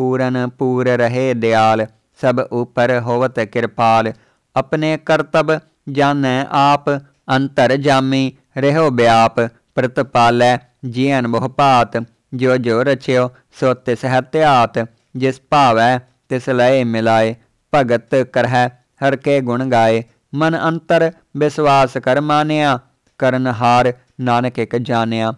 ਪੂਰਨ ਪੂਰ ਰਹੇ ਦਿਆਲ ਸਭ ਉਪਰ ਹੋਵਤ ਕਿਰਪਾਲ ਆਪਣੇ ਕਰਤਬ ਜਾਣੈ ਆਪ ਅੰਤਰ ਜਾਮੀ ਰਹਿਓ ਬਿਆਪ ਪ੍ਰਤਪਾਲੈ ਜੀਨ ਮੋਹ ਭਾਤ ਜੋ ਜੋ ਰਚਿਓ ਸੋ ਤਿਸ ਹਤਿਆਤ ਜਿਸ ਭਾਵੈ ਤਿਸ ਲਏ ਮਿਲਾਏ ਭਗਤ ਕਰਹਿ ਹਰ ਕੇ ਗੁਣ ਗਾਏ ਮਨ ਅੰਤਰ ਵਿਸ਼ਵਾਸ ਕਰ ਮਾਨਿਆ ਕਰਨ ਹਾਰ ਨਾਨਕ ਇੱਕ ਜਾਣਿਆ